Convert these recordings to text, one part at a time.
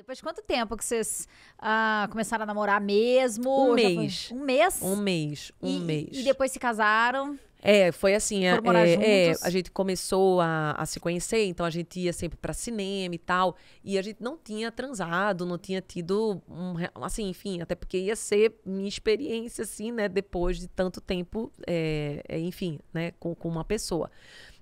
Depois de quanto tempo que vocês ah, começaram a namorar mesmo? Um mês. Foi... Um mês? Um mês, um e, mês. E depois se casaram? É, foi assim. É, é, é a gente começou a, a, se conhecer, então a gente ia sempre para cinema e tal. E a gente não tinha transado, não tinha tido um, assim, enfim, até porque ia ser minha experiência, assim, né? Depois de tanto tempo, é, é enfim, né, com, com uma pessoa.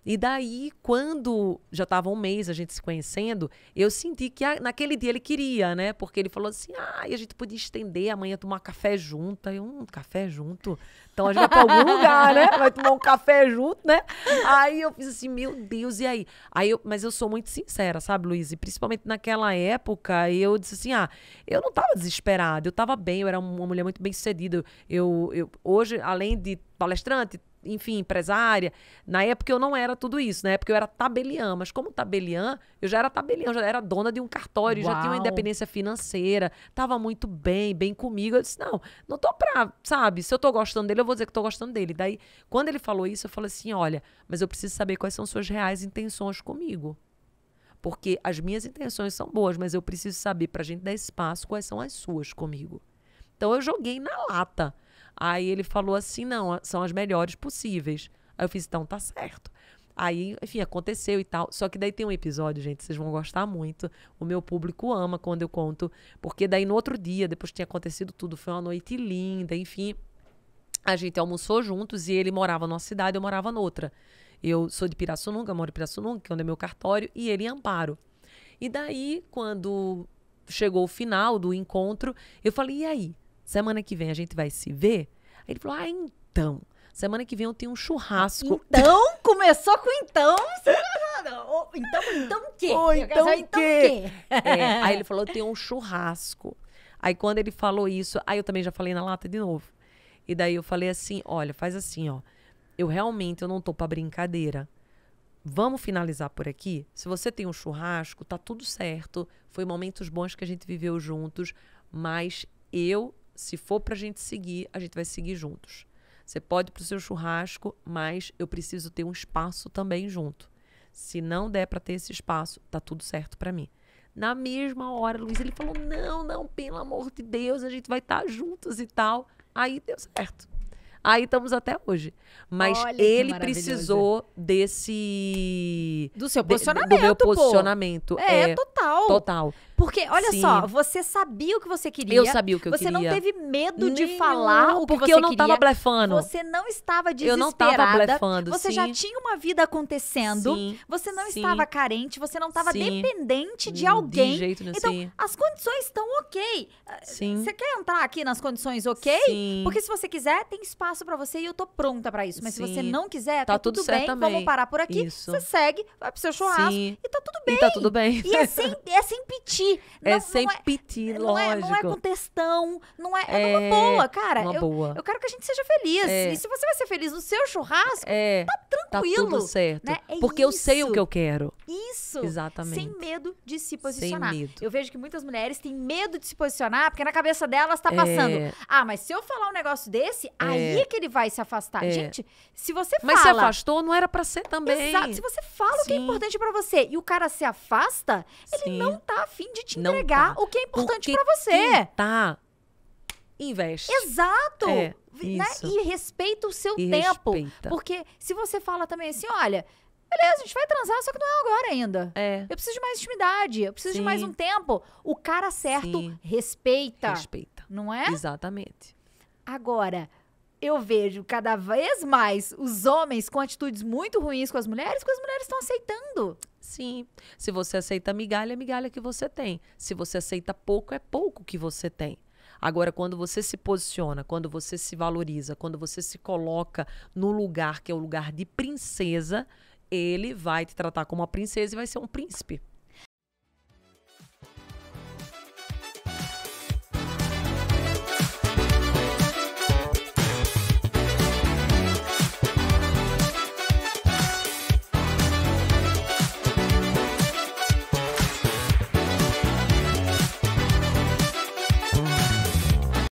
E daí, quando já estava um mês a gente se conhecendo, eu senti que a, naquele dia ele queria, né? Porque ele falou assim: ah, e a gente podia estender amanhã tomar café junto. Aí, eu, um café junto? Então a gente vai para algum lugar, né? Vai tomar um café junto, né? Aí eu fiz assim: meu Deus, e aí? aí eu, mas eu sou muito sincera, sabe, Luiz? E principalmente naquela época, eu disse assim: ah, eu não estava desesperada, eu estava bem, eu era uma mulher muito bem sucedida. Eu, eu, hoje, além de palestrante, enfim, empresária. Na época eu não era tudo isso, na época eu era tabeliã, mas como tabeliã, eu já era tabeliã, já era dona de um cartório, Uau. já tinha uma independência financeira, tava muito bem, bem comigo. Eu disse, não, não tô pra, sabe, se eu tô gostando dele, eu vou dizer que tô gostando dele. Daí, quando ele falou isso, eu falei assim, olha, mas eu preciso saber quais são suas reais intenções comigo. Porque as minhas intenções são boas, mas eu preciso saber para a gente dar espaço quais são as suas comigo. Então eu joguei na lata. Aí ele falou assim: não, são as melhores possíveis. Aí eu fiz, então tá certo. Aí, enfim, aconteceu e tal. Só que daí tem um episódio, gente, vocês vão gostar muito. O meu público ama quando eu conto, porque daí no outro dia, depois que tinha acontecido tudo, foi uma noite linda, enfim. A gente almoçou juntos e ele morava numa cidade, eu morava noutra. Eu sou de Pirassununga, moro em Pirassununga, que é onde é meu cartório, e ele em Amparo. E daí, quando chegou o final do encontro, eu falei: e aí? Semana que vem a gente vai se ver? Aí ele falou: Ah, então. Semana que vem eu tenho um churrasco. Então, começou com então. Então, então o quê? então o então quê? É, aí ele falou: eu tenho um churrasco. Aí quando ele falou isso, aí eu também já falei na lata de novo. E daí eu falei assim: olha, faz assim, ó. Eu realmente eu não tô pra brincadeira. Vamos finalizar por aqui? Se você tem um churrasco, tá tudo certo. Foi momentos bons que a gente viveu juntos, mas eu se for para a gente seguir, a gente vai seguir juntos. Você pode ir para o seu churrasco, mas eu preciso ter um espaço também junto. Se não der para ter esse espaço, tá tudo certo para mim. Na mesma hora, Luiz, ele falou: Não, não, pelo amor de Deus, a gente vai estar tá juntos e tal. Aí deu certo. Aí estamos até hoje. Mas Olha ele precisou desse. Do seu posicionamento. De, do meu posicionamento. É, é, total. Total. Porque, olha Sim. só, você sabia o que você queria. Eu sabia o que eu você queria. Você não teve medo de Nenhum, falar o que porque eu não queria. tava blefando. Você não estava desesperada. Eu não tava blefando, Você sim. já tinha uma vida acontecendo. Sim. Você não sim. estava carente, você não estava dependente de hum, alguém. De jeito nenhum, então, as condições estão ok. Sim. Você quer entrar aqui nas condições ok? Porque se você quiser, tem espaço para você e eu tô pronta para isso. Mas se você não quiser, tá, tá tudo, tudo bem, vamos parar por aqui. Isso. Você segue, vai pro seu churrasco tá e tá tudo bem. E tá tudo bem. E é sem, é sem piti Não, é sem não é, piti, não lógico. É, não é com textão, não é, é, é uma boa, cara. Uma eu, boa. eu quero que a gente seja feliz. É. E se você vai ser feliz no seu churrasco, é. tá tranquilo. Tá tudo né? certo. Né? Porque isso. eu sei o que eu quero. Isso. Exatamente. Sem medo de se posicionar. Sem medo. Eu vejo que muitas mulheres têm medo de se posicionar, porque na cabeça delas tá é. passando. Ah, mas se eu falar um negócio desse, é. aí é que ele vai se afastar. É. Gente, se você fala... Mas se afastou, não era para ser também. Exato. Se você fala Sim. o que é importante para você e o cara se afasta, ele Sim. não tá afim de de te não entregar tá. o que é importante para você. Quem tá, investe. Exato. É, né? E respeita o seu e tempo. Respeita. Porque se você fala também assim, olha, beleza, a gente vai transar, só que não é agora ainda. É. Eu preciso de mais intimidade, eu preciso Sim. de mais um tempo. O cara certo Sim. respeita. Respeita. Não é? Exatamente. Agora, eu vejo cada vez mais os homens com atitudes muito ruins com as mulheres, que as mulheres estão aceitando. Sim. Se você aceita migalha, é migalha que você tem. Se você aceita pouco, é pouco que você tem. Agora, quando você se posiciona, quando você se valoriza, quando você se coloca no lugar que é o lugar de princesa, ele vai te tratar como uma princesa e vai ser um príncipe.